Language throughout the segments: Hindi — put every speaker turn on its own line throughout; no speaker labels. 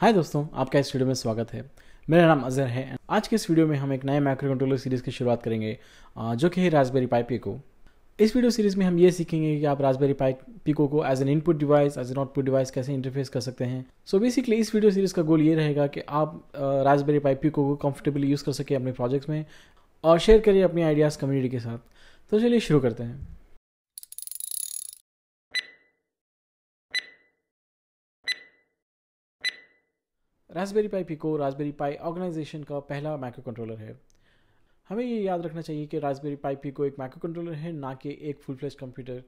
हाय दोस्तों आपका इस वीडियो में स्वागत है मेरा नाम अजहर है आज के इस वीडियो में हम एक नए माइक्रो कंट्रोलर सीरीज़ की शुरुआत करेंगे जो कि है रासबेरी पाई पिको इस वीडियो सीरीज़ में हम ये सीखेंगे कि आप रासबेरी पाई पिको को as an input device as an output device कैसे इंटरफेस कर सकते हैं सो so बेसिकली इस वीडियो सीरीज़ का गोल ये रहेगा कि आप रासबेरी पाई पिको को कंफर्टेबली यूज़ कर सकें अपने प्रोजेक्ट्स में और शेयर करिए अपने आइडियाज़ कम्युनिटी के साथ तो चलिए शुरू करते हैं Raspberry Pi Pico Raspberry Pi organisation का पहला माइक्रो कंट्रोलर है हमें ये याद रखना चाहिए कि रास्पबेरी पाई पिको एक माइक्रो कंट्रोलर है ना कि एक फुल फ्लेज कंप्यूटर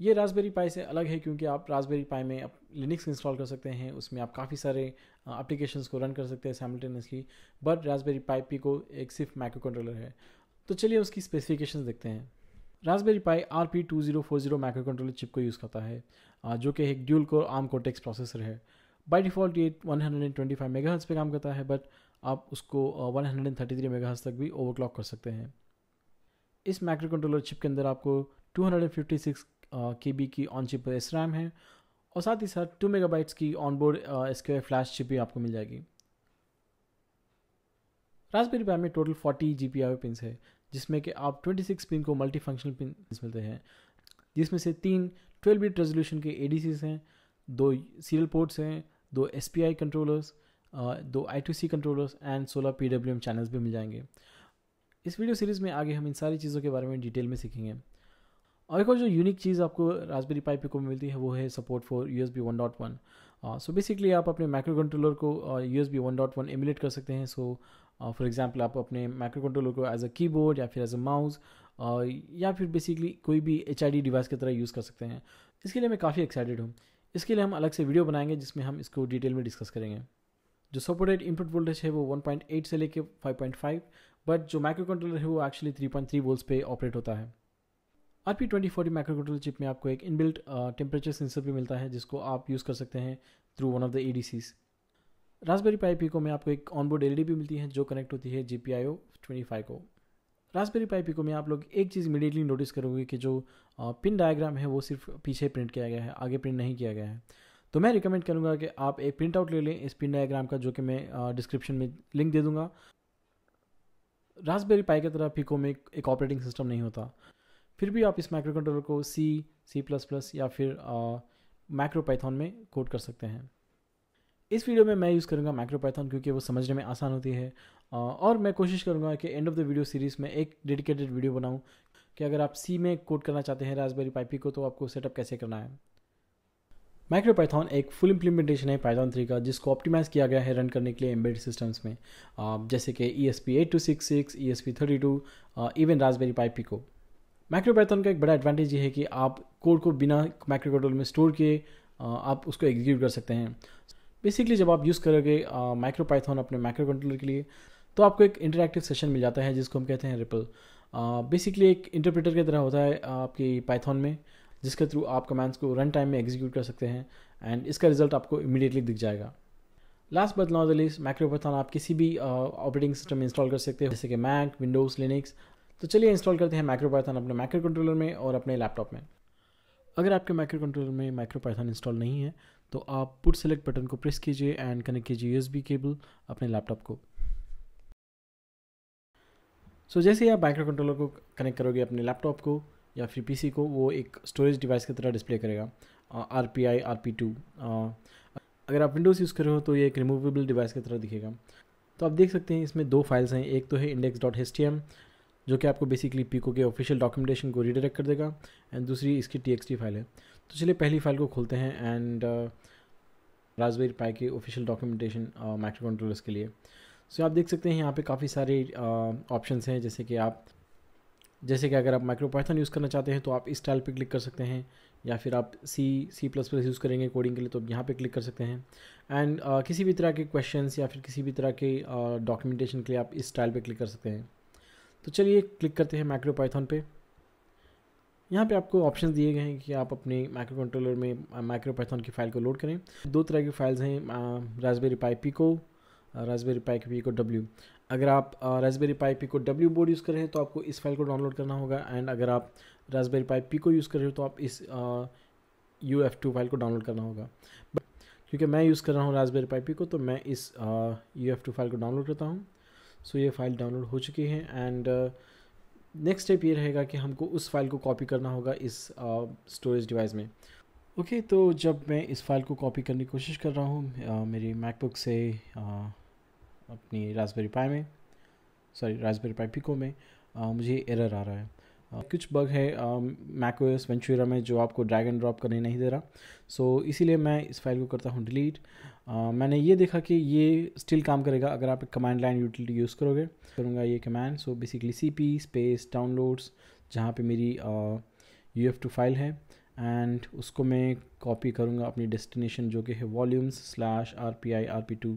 ये रास्पबेरी पाई से अलग है क्योंकि आप रास्पबेरी पाई में आप लिनिक्स इंस्टॉल कर सकते हैं उसमें आप काफ़ी सारे एप्लीकेशंस को रन कर सकते हैं simultaneously but Raspberry Pi Pico एक सिर्फ माइक्रो कंट्रोलर है तो चलिए उसकी स्पेसिफिकेशन देखते हैं Raspberry Pi R P two zero four zero micro controller chip को यूज़ करता है जो कि एक dual core ARM Cortex processor है बाई डिफ़ॉल्ट ये 125 मेगाहर्ट्ज़ पे काम करता है बट आप उसको 133 uh, मेगाहर्ट्ज़ तक भी ओवरक्लॉक कर सकते हैं इस माइक्रो कंट्रोलर चिप के अंदर आपको 256 केबी uh, की ऑन चिप एस रैम है और साथ ही साथ टू मेगाबाइट्स की on board S flash chip भी आपको मिल जाएगी रासबेरी पाई में टोटल 40 जी पी पिंस है जिसमें कि आप 26 पिन को मल्टी फंक्शनल पिन मिलते हैं जिसमें से तीन 12 बिट रेजोल्यूशन के ए हैं दो सीरियल पोर्ट्स हैं दो एस पी आई कंट्रोलर्स दो I two C controllers and सोलह पी डब्ल्यू एम चैनल्स भी मिल जाएंगे इस वीडियो सीरीज़ में आगे हम इन सारी चीज़ों के बारे में डिटेल में सीखेंगे और एक और जो यूनिक चीज़ आपको रासबेरी पाइप को मिलती है वो है support for U S B one dot one so basically आप अपने माइक्रो कंट्रोलर को U S B one dot one emulate कर सकते हैं सो फॉर एग्जाम्पल आप अपने माइक्रो कंट्रोलर को एज अ की बोर्ड या फिर एज अ माउस या फिर बेसिकली कोई भी एच आई डी डिवाइस की तरह यूज़ कर सकते हैं इसके लिए मैं काफ़ी एक्साइटेड हूँ इसके लिए हम अलग से वीडियो बनाएंगे जिसमें हम इसको डिटेल में डिस्कस करेंगे जो सपोर्टेड इनपुट वोल्टेज है वो 1.8 से लेके 5.5 बट जो माइक्रो कंट्रोलर है वो एक्चुअली 3.3 पॉइंट वोल्ट पे ऑपरेट होता है R P twenty micro controller chip में आपको एक इनबिल्ट टेम्परेचर सेंसर भी मिलता है जिसको आप यूज़ कर सकते हैं through one of the A D Cs Raspberry Pi Pico में आपको एक ऑनबोर्ड एल डी भी मिलती है जो कनेक्ट होती है G P I O twenty five को रासबेरी पाई पिको में आप लोग एक चीज़ इमीडिएटली नोटिस करोगे कि जो पिन डायग्राम है वो सिर्फ पीछे प्रिंट किया गया है आगे प्रिंट नहीं किया गया है तो मैं रिकमेंड करूँगा कि आप एक प्रिंट आउट ले लें इस पिन डायग्राम का जो कि मैं डिस्क्रिप्शन में लिंक दे दूँगा रासबेरी पाई की तरह पिको में एक ऑपरेटिंग सिस्टम नहीं होता फिर भी आप इस माइक्रो कंट्रोलर को सी सी प्लस प्लस या फिर माइक्रो पाइथन में कोड कर सकते हैं इस वीडियो में मैं यूज़ करूँगा माइक्रो पाइथन क्योंकि वो समझने में आसान होती है और मैं कोशिश करूँगा कि end of the video series में एक डेडिकेटेड वीडियो बनाऊँ कि अगर आप सी में कोड करना चाहते हैं रासबेरी पाइपी को तो आपको सेटअप कैसे करना है माइक्रो पाइथन एक फुल इंप्लीमेंटेशन है पाइथन थ्री का जिसको ऑप्टिमाइज़ किया गया है रन करने के लिए एम्बेड सिस्टम्स में जैसे कि E S P eight two six six E S P thirty two even Raspberry पाइपी को माइक्रो पाइथन का एक बड़ा एडवांटेज ये है कि आप कोड को बिना माइक्रो कंट्रोल में स्टोर किए आप उसको एग्जीक्यूट कर सकते हैं बेसिकली जब आप यूज़ करोगे माइक्रो पाइथन अपने माइक्रो कंट्रोलर के लिए तो आपको एक इंटरेक्टिव सेशन मिल जाता है जिसको हम कहते हैं रिपल बेसिकली एक इंटरप्रेटर की तरह होता है आपकी पाइथन में जिसके थ्रू आप कमांड्स को रन टाइम में एग्जीक्यूट कर सकते हैं एंड इसका रिजल्ट आपको इमीडिएटली दिख जाएगा last but not the least Python आप किसी भी ऑपरेटिंग सिस्टम में इंस्टॉल कर सकते हो जैसे कि मैक विंडोज़ लिनक्स तो चलिए इंस्टॉल करते हैं पाइथन अपने माइक्रो कंट्रोलर में और अपने लैपटॉप में अगर आपके माइक्रो कंट्रोलर में पाइथन इंस्टॉल नहीं है तो आप पुट सेलेक्ट बटन को प्रेस कीजिए एंड कनेक्ट कीजिए यूएसबी केबल अपने लैपटॉप को सो so, जैसे ही आप माइक्रो कंट्रोलर को कनेक्ट करोगे अपने लैपटॉप को या फिर पीसी को वो एक स्टोरेज डिवाइस की तरह डिस्प्ले करेगा R P I R P two अगर आप विंडोज़ यूज़ कर रहे हो तो ये एक रिमूवेबल डिवाइस की तरह दिखेगा तो आप देख सकते हैं इसमें दो फाइल्स हैं एक तो है index dot H T M जो कि आपको बेसिकली पीको के ऑफिशियल डॉक्यूमेंटेशन को रीडायरेक्ट कर देगा एंड दूसरी इसकी टी एक्स टी फाइल है तो चलिए पहली फाइल को खोलते हैं एंड राजवीर पाई के ऑफिशियल डॉक्यूमेंटेशन माइक्रो कंट्रोलर्स के लिए सो so, आप देख सकते हैं यहाँ पे काफ़ी सारे ऑप्शन uh, हैं जैसे कि आप जैसे कि अगर आप माइक्रो पाइथन यूज़ करना चाहते हैं तो आप इस स्टाइल पे क्लिक कर सकते हैं या फिर आप C C plus plus use करेंगे कोडिंग के लिए तो आप यहाँ पे क्लिक कर सकते हैं एंड uh, किसी भी तरह के क्वेश्चन या फिर किसी भी तरह के डॉक्यूमेंटेशन uh, के लिए आप इस स्टाइल पर क्लिक कर सकते हैं तो चलिए क्लिक करते हैं माइक्रो पाइथन पर यहाँ पे आपको ऑप्शन दिए गए हैं कि आप अपने माइक्रो कंट्रोलर में माइक्रो पैथन की फाइल को लोड करें दो तरह की फाइल्स हैं रासबेरी पाई को Raspberry Pi Pico W अगर आप रासबेरी पाई को डब्ल्यू बोर्ड यूज़ कर रहे हैं तो आपको इस फाइल को डाउनलोड करना होगा एंड अगर आप रासबेरी पाई को यूज़ कर रहे हो तो आप इस यू एफ टू फाइल को डाउनलोड करना होगा क्योंकि मैं यूज़ कर रहा हूँ रासबेरी पाई को तो मैं इस यू एफ टू फाइल को डाउनलोड करता हूँ सो so, ये फाइल डाउनलोड हो चुकी है एंड uh, नेक्स्ट स्टेप ये रहेगा कि हमको उस फाइल को कॉपी करना होगा इस स्टोरेज uh, डिवाइस में ओके okay, तो जब मैं इस फाइल को कॉपी करने की कोशिश कर रहा हूँ मेरी मैकबुक से uh, अपनी रासबेरी पाई में सॉरी रासबेरी पाई पिको में uh, मुझे एरर आ रहा है हाँ। कुछ बग है मैकोस वेंचुरा में जो आपको ड्रैग एंड ड्रॉप करने नहीं दे रहा सो so, इसीलिए मैं इस फाइल को करता हूँ डिलीट मैंने ये देखा कि ये स्टिल काम करेगा अगर आप एक कमांड लाइन यूटिलिटी यूज़ करोगे करूँगा ये command so basically C P space downloads जहाँ पे मेरी यू एफ टू फाइल है एंड उसको मैं कॉपी करूँगा अपनी डेस्टिनेशन जो कि है volumes slash R P I R P two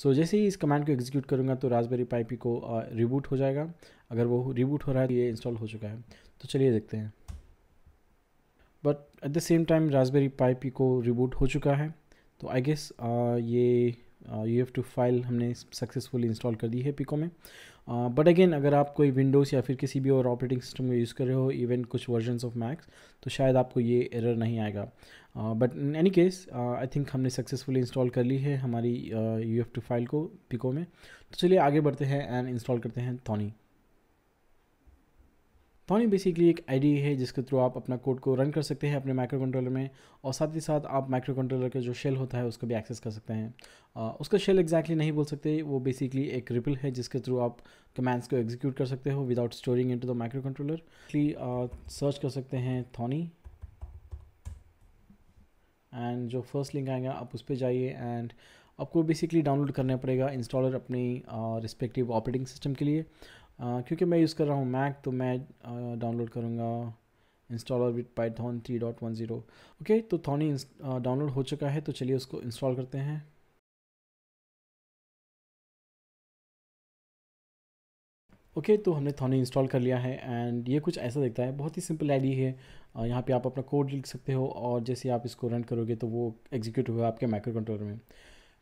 so so, जैसे ही इस कमांड को एग्जीक्यूट करूँगा तो रासबेरी पाइपी को रिबूट uh, हो जाएगा अगर वो रिबूट हो रहा है तो ये इंस्टॉल हो चुका है तो चलिए देखते हैं but at the same time Raspberry पाइपी को रिबूट हो चुका है तो आई गेस uh, ये यू एफ टू फाइल हमने सक्सेसफुली इंस्टॉल कर दी है पिको में बट uh, अगेन अगर आप कोई विंडोज़ या फिर किसी भी और ऑपरेटिंग सिस्टम को यूज़ कर रहे हो इवन कुछ वर्जन ऑफ मैक्स तो शायद आपको ये एरर नहीं आएगा but in any case I think हमने सक्सेसफुली इंस्टॉल कर ली है हमारी यू एफ टू फाइल को पिको में तो चलिए आगे बढ़ते हैं एंड इंस्टॉल करते हैं थॉनी पानी बेसिकली एक आईडी है जिसके थ्रू आप अपना कोड को रन कर सकते हैं अपने माइक्रो कंट्रोलर में और साथ ही साथ आप माइक्रो कंट्रोलर का जो शेल होता है उसको भी एक्सेस कर सकते हैं उसका शेल एग्जैक्टली नहीं बोल सकते वो बेसिकली एक रिपल है जिसके थ्रू आप कमांड्स को एग्जीक्यूट कर सकते हो without storing into the microcontroller search कर सकते हैं थॉनी एंड जो फर्स्ट लिंक आएगा आप उस पर जाइए एंड आपको बेसिकली डाउनलोड करना पड़ेगा इंस्टॉलर अपनी रिस्पेक्टिव ऑपरेटिंग सिस्टम के लिए क्योंकि मैं यूज़ कर रहा हूँ मैक तो मैं डाउनलोड करूँगा installer with Python three dot one zero okay तो थॉनी डाउनलोड हो चुका है तो चलिए उसको इंस्टॉल करते हैं ओके okay, तो हमने थॉनी इंस्टॉल कर लिया है एंड ये कुछ ऐसा दिखता है बहुत ही सिंपल आईडी है यहाँ पे आप अपना कोड लिख सकते हो और जैसे आप इसको रन करोगे तो वो एग्जीक्यूट होगा आपके माइक्रो कंट्रोलर में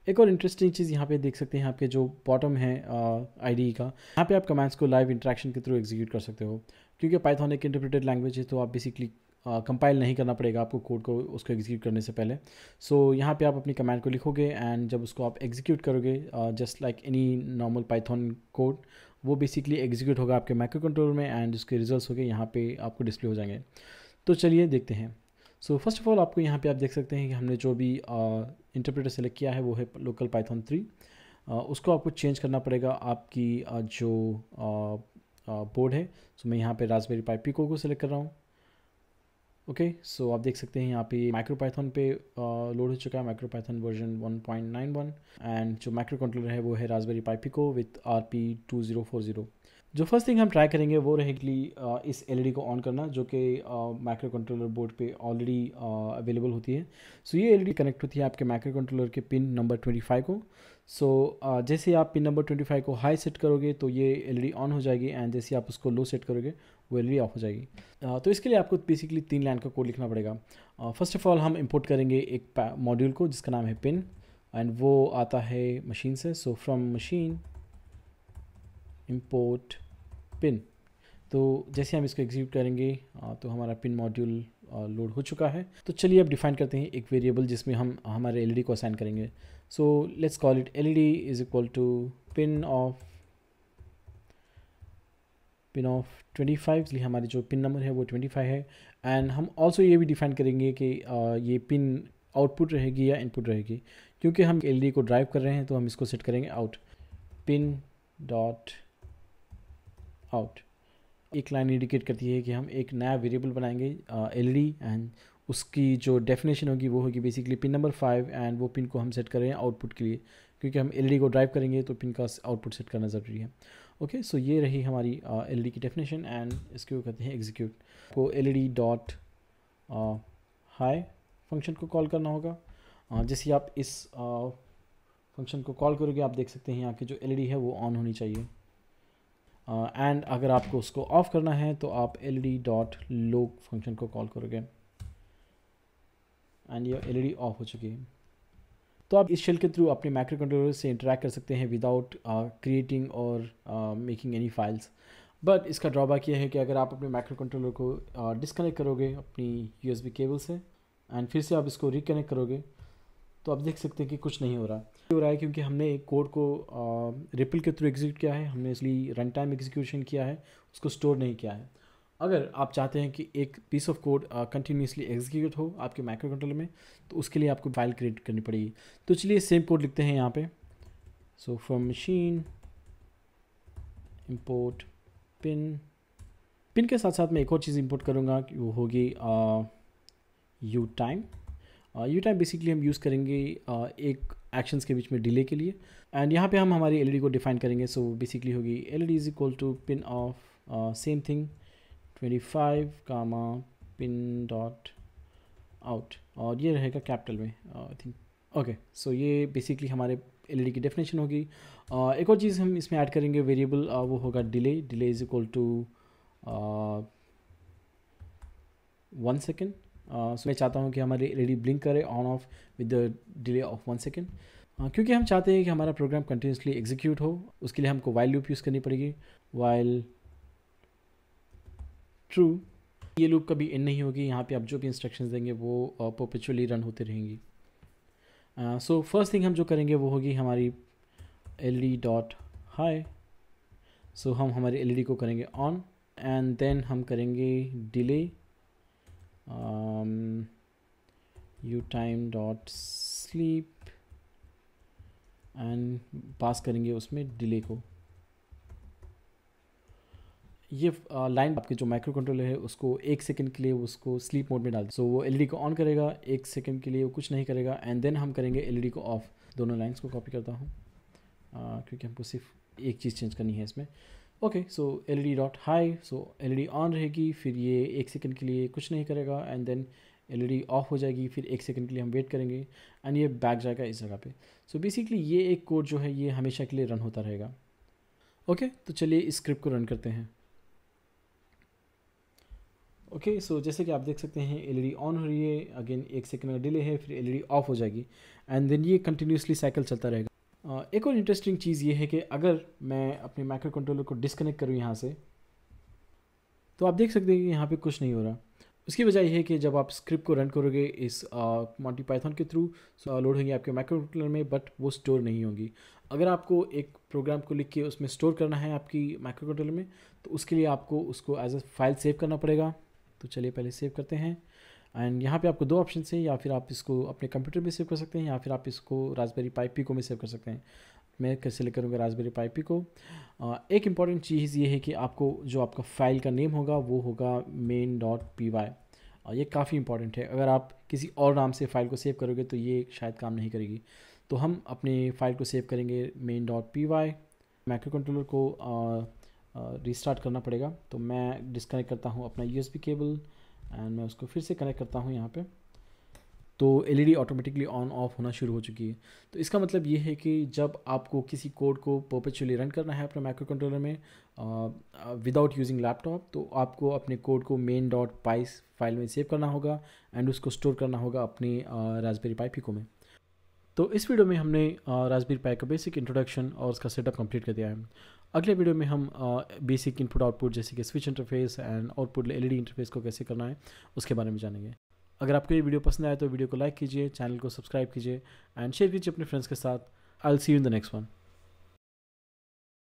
एक और इंटरेस्टिंग चीज़ यहाँ पे देख सकते हैं आपके जो बॉटम है आई uh, का यहाँ पे आप कमांड्स को लाइव इंट्रैक्शन के थ्रू एग्जीक्यूट कर सकते हो क्योंकि पाइथन एक इंटरप्रेटेड लैंग्वेज है तो आप बेसिकली कंपाइल uh, नहीं करना पड़ेगा आपको कोड को उसको एग्जीक्यूट करने से पहले सो so, यहाँ पे आप अपनी कमांड को लिखोगे एंड जब उसको आप एग्जीक्यूट करोगे just like any normal Python code वो बेसिकली एग्जीक्यूट होगा आपके माइक्रो कंट्रोल में एंड उसके रिजल्ट हो गए यहाँ पे आपको डिस्प्ले हो जाएंगे तो चलिए देखते हैं सो फर्स्ट ऑफ ऑल आपको यहाँ पे आप देख सकते हैं कि हमने जो भी इंटरप्रेटर सेलेक्ट किया है वो है लोकल पाइथन थ्री उसको आपको चेंज करना पड़ेगा आपकी uh, जो बोर्ड uh, है सो so, मैं यहाँ पे रासबेरी पाई पिको को सिलेक्ट कर रहा हूँ ओके सो आप देख सकते हैं यहाँ पे माइक्रो पाइथन पे लोड हो चुका है माइक्रो पाइथन वर्जन 1.91 एंड जो माइक्रो कंट्रोलर है वो है Raspberry Pi Pico with R P two zero four zero जो फर्स्ट थिंग हम ट्राई करेंगे वो रहेगी uh, इस एल e को ऑन करना जो कि माइक्रो कंट्रोलर बोर्ड पे ऑलरेडी अवेलेबल uh, होती है सो so, ये एल कनेक्ट e होती है आपके माइक्रो कंट्रोलर के पिन नंबर 25 को सो so, uh, जैसे आप पिन नंबर 25 को हाई सेट करोगे तो ये एल ऑन e हो जाएगी एंड जैसे आप उसको लो सेट करोगे वो एल ऑफ हो जाएगी uh, तो इसके लिए आपको बेसिकली तीन लाइन का कोड लिखना पड़ेगा फर्स्ट ऑफ ऑल हम इम्पोर्ट करेंगे एक मॉड्यूल को जिसका नाम है पिन एंड वो आता है मशीन से so from machine import pin तो जैसे हम इसको एग्जीक्यूट करेंगे तो हमारा पिन मॉड्यूल लोड हो चुका है तो चलिए अब डिफाइन करते हैं एक वेरिएबल जिसमें हम हमारे एलईडी को असाइन करेंगे so let's call it LED is equal to pin of pin of 25 इसलिए हमारी जो पिन नंबर है वो 25 है एंड हम ऑल्सो ये भी डिफाइन करेंगे कि ये पिन आउटपुट रहेगी या इनपुट रहेगी क्योंकि हम एल को ड्राइव कर रहे हैं तो हम इसको सेट करेंगे आउट पिन डॉट आउट एक लाइन इंडिकेट करती है कि हम एक नया वेरिएबल बनाएंगे एल डी एंड उसकी जो डेफिनेशन होगी वो होगी basically pin number five and वो पिन को हम सेट कर रहे हैं आउटपुट के लिए क्योंकि हम एल को ड्राइव करेंगे तो पिन का आउटपुट सेट करना ज़रूरी है ओके okay, सो so ये रही हमारी एल uh, की डेफिनेशन एंड इसके वो कहते हैं एग्जीक्यूट uh, को एल डॉट हाई फंक्शन को कॉल करना होगा uh, जैसे आप इस फंक्शन uh, को कॉल करोगे आप देख सकते हैं यहाँ की जो एल है वो ऑन होनी चाहिए एंड uh, अगर आपको उसको ऑफ करना है तो आप L D dot low function को कॉल करोगे एंड ये एल ई डी ऑफ हो चुकी है तो आप इस शेल के थ्रू अपने माइक्रो कंट्रोलर से इंटरेक्ट कर सकते हैं विदाउट क्रिएटिंग और मेकिंग एनी फाइल्स बट इसका ड्रॉबैक ये है कि अगर आप अपने माइक्रो कंट्रोलर को डिसकनेक्ट uh, करोगे अपनी बी केबल से एंड फिर से आप इसको रिकनेक्ट करोगे तो आप देख सकते हैं कि कुछ नहीं हो रहा हो रहा है क्योंकि हमने एक कोड को रिपल के थ्रू एग्जीक्यूट किया है हमने इसलिए रन टाइम एग्जीक्यूशन किया है उसको स्टोर नहीं किया है अगर आप चाहते हैं कि एक piece of code continuously execute हो आपके माइक्रो कंट्रोल में तो उसके लिए आपको फाइल क्रिएट करनी पड़ेगी तो चलिए सेम कोड लिखते हैं यहाँ पे so from machine import pin pin के साथ साथ मैं एक और चीज़ इंपोर्ट करूँगा वो होगी utime utime basically हम यूज़ करेंगे एक एक्शंस के बीच में डिले के लिए एंड यहाँ पे हम हमारी एलईडी e को डिफाइन करेंगे सो बेसिकली होगी L E D is equal to pin of same thing twenty five comma pin dot out और ये रहेगा कैपिटल में आई थिंक ओके सो ये बेसिकली हमारे एल e की डेफिनेशन होगी uh, एक और चीज़ हम इसमें ऐड करेंगे वेरिएबल uh, वो होगा delay delay is equal to one second so uh, मैं चाहता हूँ कि हमारी एलईडी ब्लिंक करे on off with the delay of one second क्योंकि हम चाहते हैं कि हमारा प्रोग्राम कंटिन्यूसली एग्जीक्यूट हो उसके लिए हमको वाइल लूप यूज़ करनी पड़ेगी वाइल ट्रू ये लूप कभी एंड नहीं होगी यहाँ पे आप जो भी इंस्ट्रक्शंस देंगे वो पोपिचुअली uh, रन होते रहेंगी सो फर्स्ट थिंग हम जो करेंगे वो होगी हमारी L D dot high so हम हमारे एल को करेंगे ऑन एंड देन हम करेंगे delay um, u time dot sleep and pass करेंगे उसमें डिले को ये लाइन uh, आपके जो माइक्रो कंट्रोलर है उसको एक सेकंड के लिए उसको स्लीप मोड में डाल सो so, वो एलईडी e को ऑन करेगा एक सेकंड के लिए वो कुछ नहीं करेगा एंड देन हम करेंगे एलईडी e को ऑफ दोनों लाइंस को कॉपी करता हूँ uh, क्योंकि हमको सिर्फ एक चीज़ चेंज करनी है इसमें okay so L E D dot high so L E D on रहेगी फिर ये एक सेकेंड के लिए कुछ नहीं करेगा and then L E D off हो जाएगी फिर एक सेकेंड के लिए हम वेट करेंगे एंड ये बैक जाएगा इस जगह पे सो so बेसिकली ये एक कोड जो है ये हमेशा के लिए रन होता रहेगा ओके okay, तो चलिए इस स्क्रिप्ट को रन करते हैं ओके okay, सो so जैसे कि आप देख सकते हैं डी ऑन हो रही है अगेन एक सेकेंड का डिले है फिर डी ऑफ हो जाएगी एंड देन ये कंटिन्यूसली साइकिल चलता रहेगा एक और इंटरेस्टिंग चीज़ ये है कि अगर मैं अपने माइक्रो कंट्रोलर को डिसकनेक्ट करूँ यहाँ से तो आप देख सकते हैं कि यहाँ पे कुछ नहीं हो रहा उसकी वजह यह है कि जब आप स्क्रिप्ट को रन करोगे इस मॉन्टी पाइथन के थ्रू लोड होंगी आपके माइक्रो कंट्रोलर में बट वो स्टोर नहीं होंगी अगर आपको एक प्रोग्राम को लिख के उसमें स्टोर करना है आपकी माइक्रो कंट्रोलर में तो उसके लिए आपको उसको एज अ फाइल सेव करना पड़ेगा तो चलिए पहले सेव करते हैं एंड यहाँ पे आपको दो ऑप्शन हैं या फिर आप इसको अपने कंप्यूटर में सेव कर सकते हैं या फिर आप इसको रासबेरी पाई को में सेव कर सकते हैं मैं कैसे लेकर करूँगा रासबेरी पाई को एक इंपॉर्टेंट चीज़ ये है कि आपको जो आपका फाइल का नेम होगा वो होगा मेन डॉट पी वाई ये काफ़ी इंपॉर्टेंट है अगर आप किसी और नाम से फाइल को सेव करोगे तो ये शायद काम नहीं करेगी तो हम अपने फाइल को सेव करेंगे main dot P Y micro controller को रिस्टार्ट करना पड़ेगा तो मैं डिस्कनेक्ट करता हूँ अपना यूएसबी केबल एंड मैं उसको फिर से कनेक्ट करता हूँ यहाँ पे तो एलईडी ऑटोमेटिकली ऑन ऑफ होना शुरू हो चुकी है तो इसका मतलब ये है कि जब आपको किसी कोड को परपेचुअली रन करना है अपने माइक्रो कंट्रोलर में विदाउट यूजिंग लैपटॉप तो आपको अपने कोड को मेन डॉट पाइस फाइल में सेव करना होगा एंड उसको स्टोर करना होगा अपने रासबेरी पाई पिको में तो इस वीडियो में हमने रासबेरी पाई का बेसिक इंट्रोडक्शन और उसका सेटअप कंप्लीट कर दिया है अगले वीडियो में हम बेसिक इनपुट आउटपुट जैसे कि switch interface and output LED interface को कैसे करना है उसके बारे में जानेंगे अगर आपको ये वीडियो पसंद आए तो वीडियो को लाइक कीजिए चैनल को सब्सक्राइब कीजिए एंड शेयर कीजिए अपने फ्रेंड्स के साथ I see you in the next one